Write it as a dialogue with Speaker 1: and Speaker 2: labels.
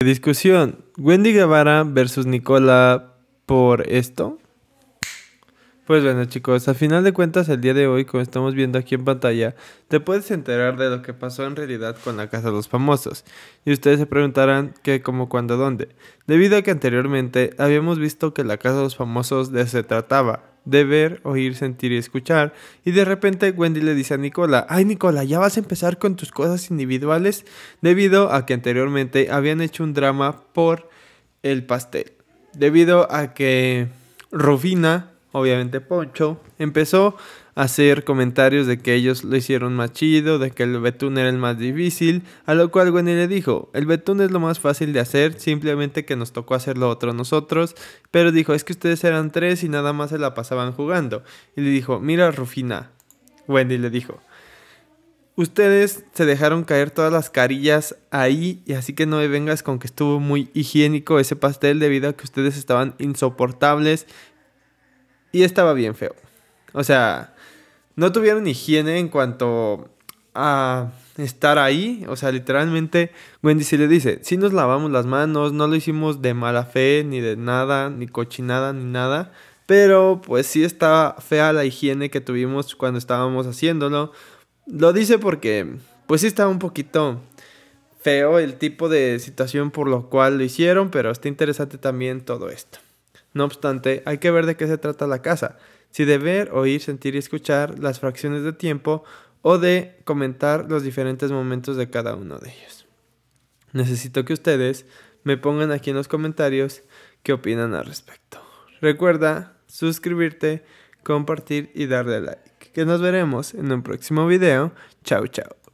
Speaker 1: Discusión. Wendy Guevara versus Nicola por esto. Pues bueno chicos, al final de cuentas el día de hoy, como estamos viendo aquí en pantalla, te puedes enterar de lo que pasó en realidad con la Casa de los Famosos. Y ustedes se preguntarán ¿qué, cómo, cuándo, dónde. Debido a que anteriormente habíamos visto que la Casa de los Famosos de se trataba, de ver, oír, sentir y escuchar. Y de repente Wendy le dice a Nicola, ay Nicola, ya vas a empezar con tus cosas individuales debido a que anteriormente habían hecho un drama por el pastel. Debido a que Rufina obviamente Poncho, empezó a hacer comentarios de que ellos lo hicieron más chido, de que el betún era el más difícil, a lo cual Wendy le dijo, el betún es lo más fácil de hacer, simplemente que nos tocó hacerlo otro nosotros, pero dijo, es que ustedes eran tres y nada más se la pasaban jugando. Y le dijo, mira Rufina, Wendy le dijo, Ustedes se dejaron caer todas las carillas ahí y así que no me vengas con que estuvo muy higiénico ese pastel debido a que ustedes estaban insoportables y estaba bien feo. O sea, no tuvieron higiene en cuanto a estar ahí. O sea, literalmente Wendy sí le dice, si nos lavamos las manos, no lo hicimos de mala fe, ni de nada, ni cochinada, ni nada. Pero pues sí está fea la higiene que tuvimos cuando estábamos haciéndolo. Lo dice porque pues sí estaba un poquito feo el tipo de situación por lo cual lo hicieron, pero está interesante también todo esto. No obstante, hay que ver de qué se trata la casa, si de ver, oír, sentir y escuchar las fracciones de tiempo o de comentar los diferentes momentos de cada uno de ellos. Necesito que ustedes me pongan aquí en los comentarios qué opinan al respecto. Recuerda suscribirte, compartir y darle like. Que nos veremos en un próximo video. Chao, chao.